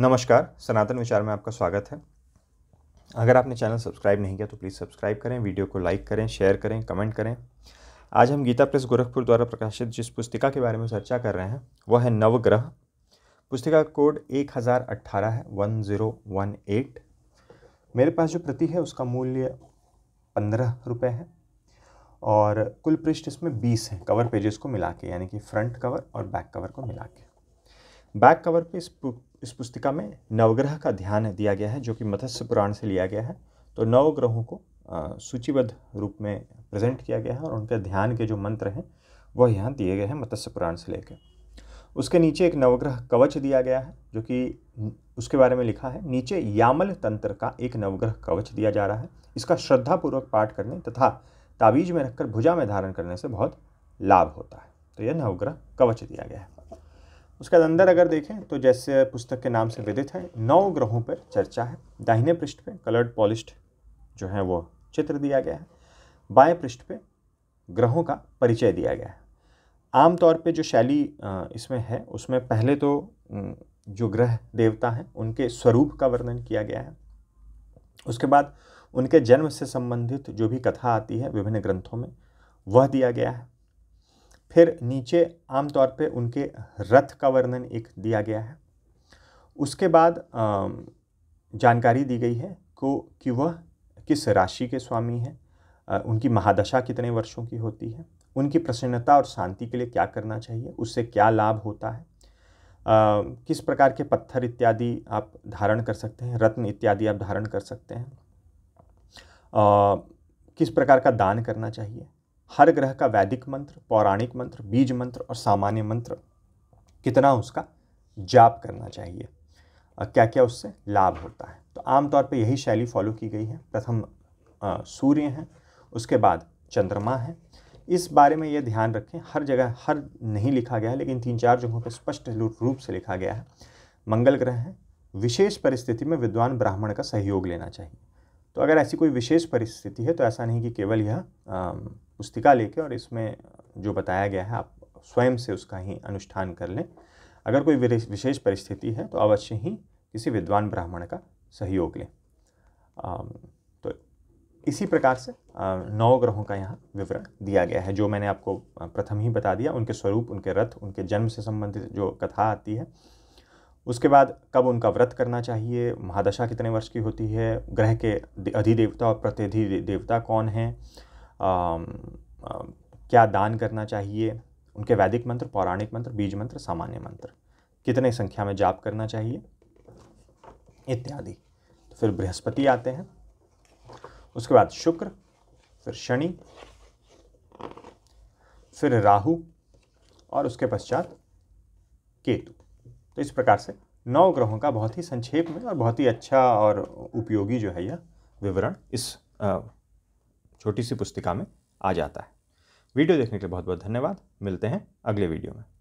नमस्कार सनातन विचार में आपका स्वागत है अगर आपने चैनल सब्सक्राइब नहीं किया तो प्लीज़ सब्सक्राइब करें वीडियो को लाइक करें शेयर करें कमेंट करें आज हम गीता प्रेस गोरखपुर द्वारा प्रकाशित जिस पुस्तिका के बारे में चर्चा कर रहे हैं वह है नवग्रह पुस्तिका कोड एक हज़ार अट्ठारह है वन ज़ीरो वन एट मेरे पास जो प्रति है उसका मूल्य पंद्रह रुपये है और कुल पृष्ठ इसमें बीस हैं कवर पेजेस को मिला के यानी कि फ्रंट कवर और बैक कवर को मिला के बैक कवर पे इस इस पुस्तिका में नवग्रह का ध्यान दिया गया है जो कि मत्स्य पुराण से लिया गया है तो नवग्रहों को सूचीबद्ध रूप में प्रेजेंट किया गया है और उनके ध्यान के जो मंत्र हैं वह यहाँ दिए गए हैं मत्स्य पुराण से लेकर उसके नीचे एक नवग्रह कवच दिया गया है जो कि उसके बारे में लिखा है नीचे यामल तंत्र का एक नवग्रह कवच दिया जा रहा है इसका श्रद्धापूर्वक पाठ करने तथा ताबीज में रखकर भुजा में धारण करने से बहुत लाभ होता है तो यह नवग्रह कवच दिया गया है उसका अंदर अगर देखें तो जैसे पुस्तक के नाम से विदित है नौ ग्रहों पर चर्चा है दाहिने पृष्ठ पे कलर्ड पॉलिश्ड जो है वो चित्र दिया गया है बाएं पृष्ठ पे ग्रहों का परिचय दिया गया है आमतौर पे जो शैली इसमें है उसमें पहले तो जो ग्रह देवता हैं उनके स्वरूप का वर्णन किया गया है उसके बाद उनके जन्म से संबंधित जो भी कथा आती है विभिन्न ग्रंथों में वह दिया गया है फिर नीचे आमतौर पे उनके रथ का वर्णन एक दिया गया है उसके बाद जानकारी दी गई है को कि वह किस राशि के स्वामी हैं उनकी महादशा कितने वर्षों की होती है उनकी प्रसन्नता और शांति के लिए क्या करना चाहिए उससे क्या लाभ होता है आ, किस प्रकार के पत्थर इत्यादि आप धारण कर सकते हैं रत्न इत्यादि आप धारण कर सकते हैं आ, किस प्रकार का दान करना चाहिए हर ग्रह का वैदिक मंत्र पौराणिक मंत्र बीज मंत्र और सामान्य मंत्र कितना उसका जाप करना चाहिए क्या क्या उससे लाभ होता है तो आमतौर पर यही शैली फॉलो की गई है प्रथम सूर्य है उसके बाद चंद्रमा है इस बारे में यह ध्यान रखें हर जगह हर नहीं लिखा गया है लेकिन तीन चार जगहों पर स्पष्ट रूप से लिखा गया है मंगल ग्रह है विशेष परिस्थिति में विद्वान ब्राह्मण का सहयोग लेना चाहिए तो अगर ऐसी कोई विशेष परिस्थिति है तो ऐसा नहीं कि केवल यह पुस्तिका लेके और इसमें जो बताया गया है आप स्वयं से उसका ही अनुष्ठान कर लें अगर कोई विशेष परिस्थिति है तो अवश्य ही किसी विद्वान ब्राह्मण का सहयोग लें तो इसी प्रकार से नौ ग्रहों का यहाँ विवरण दिया गया है जो मैंने आपको प्रथम ही बता दिया उनके स्वरूप उनके रथ उनके जन्म से संबंधित जो कथा आती है उसके बाद कब उनका व्रत करना चाहिए महादशा कितने वर्ष की होती है ग्रह के अधिदेवता और प्रतिधि देवता कौन हैं क्या दान करना चाहिए उनके वैदिक मंत्र पौराणिक मंत्र बीज मंत्र सामान्य मंत्र कितने संख्या में जाप करना चाहिए इत्यादि तो फिर बृहस्पति आते हैं उसके बाद शुक्र फिर शनि फिर राहु और उसके पश्चात केतु तो इस प्रकार से नौ ग्रहों का बहुत ही संक्षेप में और बहुत ही अच्छा और उपयोगी जो है यह विवरण इस आ, छोटी सी पुस्तिका में आ जाता है वीडियो देखने के लिए बहुत बहुत धन्यवाद मिलते हैं अगले वीडियो में